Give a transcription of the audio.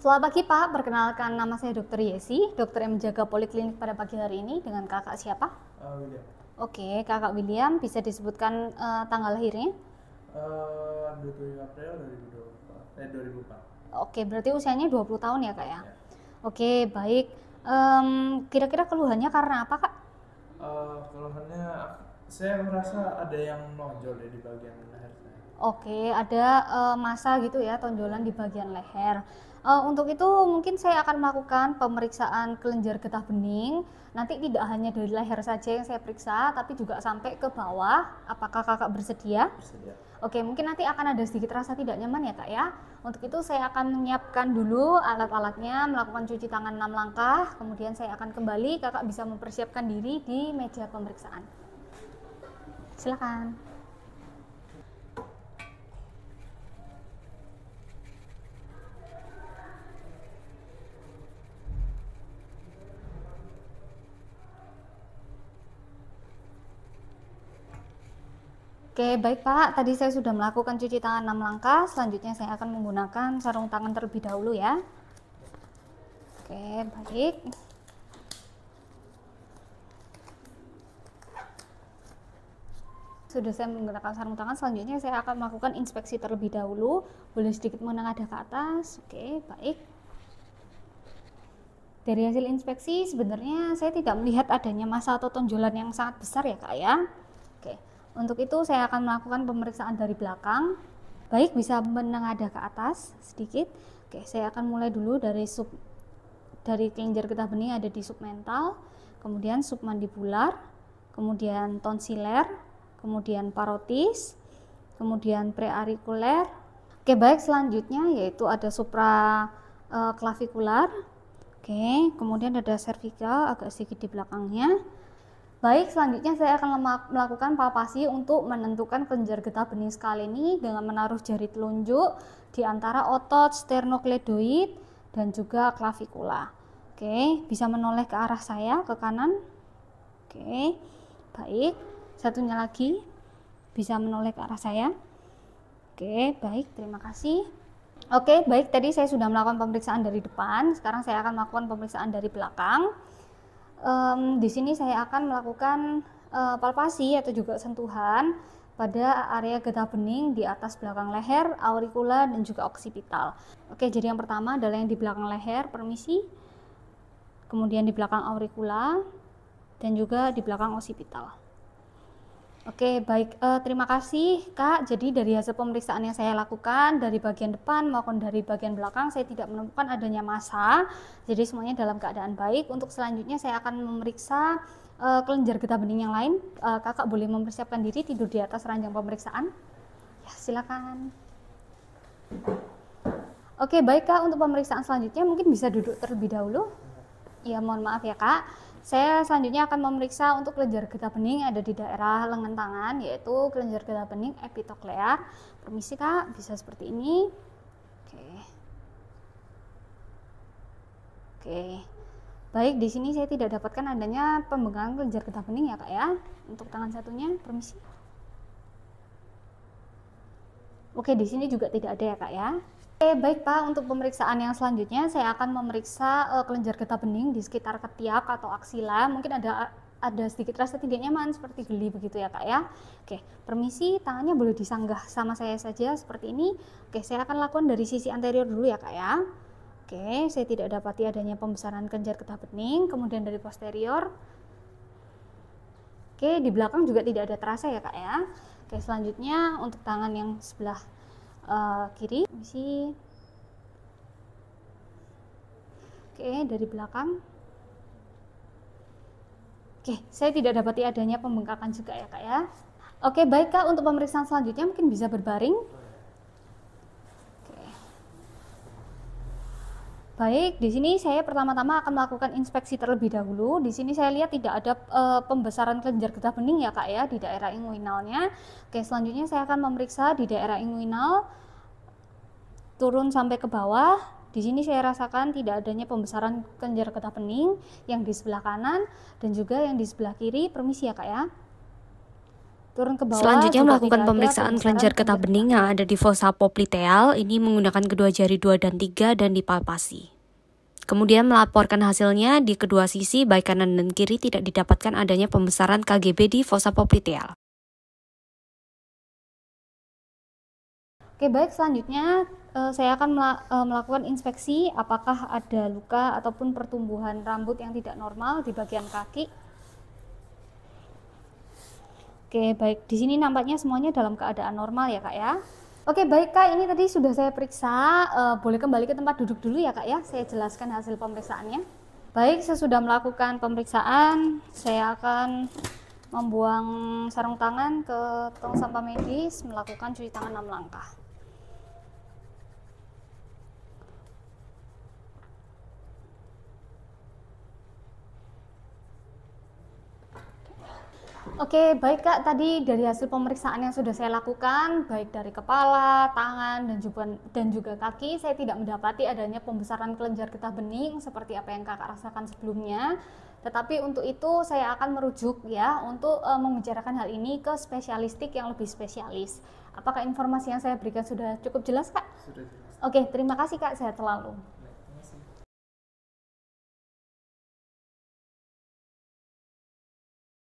Selamat pagi Pak, perkenalkan nama saya Dr. Yesi, dokter yang menjaga poliklinik pada pagi hari ini dengan kakak siapa? Uh, William. Oke, kakak William bisa disebutkan uh, tanggal lahirnya? Eh, uh, 27 April 2024, eh, 2004. Oke, berarti usianya 20 tahun ya kak ya? Yeah. Oke, baik. Um, kira-kira keluhannya karena apa kak? Uh, keluhannya, saya merasa ada yang nonjol ya di bagian leher saya. Oke, ada uh, masa gitu ya, tonjolan di bagian leher. Uh, untuk itu mungkin saya akan melakukan pemeriksaan kelenjar getah bening. Nanti tidak hanya dari leher saja yang saya periksa, tapi juga sampai ke bawah. Apakah kakak bersedia? Bersedia. Oke, mungkin nanti akan ada sedikit rasa tidak nyaman ya kak ya. Untuk itu saya akan menyiapkan dulu alat-alatnya, melakukan cuci tangan 6 langkah, kemudian saya akan kembali, kakak bisa mempersiapkan diri di meja pemeriksaan. Silakan. Oke, baik Pak. Tadi saya sudah melakukan cuci tangan 6 langkah. Selanjutnya saya akan menggunakan sarung tangan terlebih dahulu ya. Oke, baik. Sudah saya menggunakan sarung tangan, selanjutnya saya akan melakukan inspeksi terlebih dahulu. Boleh sedikit menengadah ke atas. Oke, baik. Dari hasil inspeksi, sebenarnya saya tidak melihat adanya masa atau tonjolan yang sangat besar ya, Kak ya. Oke. Untuk itu saya akan melakukan pemeriksaan dari belakang. Baik bisa menengadah ke atas sedikit. Oke, saya akan mulai dulu dari sub dari kelenjar getah bening ada di submental, kemudian submandibular, kemudian tonsiler, kemudian parotis, kemudian preaurikuler. Oke, baik selanjutnya yaitu ada supra e, Oke, kemudian ada cervical agak sedikit di belakangnya Baik, selanjutnya saya akan melakukan palpasi untuk menentukan kelenjar getah bening sekali ini dengan menaruh jari telunjuk di antara otot sternokleidoid dan juga klavikula. Oke, bisa menoleh ke arah saya, ke kanan. Oke, baik. Satunya lagi, bisa menoleh ke arah saya. Oke, baik. Terima kasih. Oke, baik. Tadi saya sudah melakukan pemeriksaan dari depan. Sekarang saya akan melakukan pemeriksaan dari belakang um, di sini saya akan melakukan uh, palpasi atau juga sentuhan pada area getah bening di atas belakang leher, aurikula, dan juga oksipital. Oke, jadi yang pertama adalah yang di belakang leher, permisi, kemudian di belakang aurikula, dan juga di belakang oksipital. Oke, baik. Uh, terima kasih, Kak. Jadi, dari hasil pemeriksaan yang saya lakukan, dari bagian depan maupun dari bagian belakang, saya tidak menemukan adanya massa. Jadi, semuanya dalam keadaan baik. Untuk selanjutnya, saya akan memeriksa uh, kelenjar getah bening yang lain. Uh, kakak boleh mempersiapkan diri tidur di atas ranjang pemeriksaan. Ya, silakan. Oke, baik, Kak. Untuk pemeriksaan selanjutnya, mungkin bisa duduk terlebih dahulu. Ya, mohon maaf ya, Kak. Saya selanjutnya akan memeriksa untuk kelenjar getah bening ada di daerah lengan tangan yaitu kelenjar getah bening epitoklear. Permisi Kak, bisa seperti ini. Oke. Oke. Baik, di sini saya tidak dapatkan adanya pembengkakan kelenjar getah bening ya Kak ya. Untuk tangan satunya, permisi. Oke, di sini juga tidak ada ya Kak ya. Oke, baik Pak. Untuk pemeriksaan yang selanjutnya, saya akan memeriksa uh, kelenjar getah bening di sekitar ketiak atau aksila. Mungkin ada ada sedikit rasa tidak nyaman seperti geli begitu ya Kak ya. Oke, permisi tangannya boleh disanggah sama saya saja seperti ini. Oke, saya akan lakukan dari sisi anterior dulu ya Kak ya. Oke, saya tidak dapati adanya pembesaran kelenjar getah bening, kemudian dari posterior. Oke, di belakang juga tidak ada terasa ya Kak ya. Oke, selanjutnya untuk tangan yang sebelah Eh, kiri isi oke dari belakang oke saya tidak dapati adanya pembengkakan juga ya kak ya oke baik kak untuk pemeriksaan selanjutnya mungkin bisa berbaring Baik, di sini saya pertama-tama akan melakukan inspeksi terlebih dahulu. Di sini saya lihat tidak ada e, pembesaran kelenjar getah bening ya kak ya di daerah inguinalnya. Oke, selanjutnya saya akan memeriksa di daerah inguinal turun sampai ke bawah. Di sini saya rasakan tidak adanya pembesaran kelenjar getah bening yang di sebelah kanan dan juga yang di sebelah kiri. Permisi ya kak ya. Selanjutnya melakukan pemeriksaan kelenjar getah bening yang ada di fossa popliteal ini menggunakan kedua jari 2 dan 3 dan dipalpasi. Kemudian melaporkan hasilnya di kedua sisi baik kanan dan kiri tidak didapatkan adanya pembesaran KGB di fossa popliteal. Oke, baik selanjutnya eh, saya akan eh, melakukan inspeksi apakah ada luka ataupun pertumbuhan rambut yang tidak normal di bagian kaki Oke, baik. Di sini nampaknya semuanya dalam keadaan normal ya, Kak ya. Oke, baik Kak, ini tadi sudah saya periksa. Uh, boleh kembali ke tempat duduk dulu ya, Kak ya. Saya jelaskan hasil pemeriksaannya. Baik, saya sudah melakukan pemeriksaan, saya akan membuang sarung tangan ke tong sampah medis, melakukan cuci tangan 6 langkah. Oke, baik Kak. Tadi dari hasil pemeriksaan yang sudah saya lakukan, baik dari kepala, tangan, dan juga, dan juga kaki, saya tidak mendapati adanya pembesaran kelenjar getah bening seperti apa yang Kakak rasakan sebelumnya. Tetapi untuk itu saya akan merujuk ya untuk e, membicarakan hal ini ke spesialistik yang lebih spesialis. Apakah informasi yang saya berikan sudah cukup jelas, Kak? Sudah jelas. Oke, terima kasih Kak. Saya terlalu.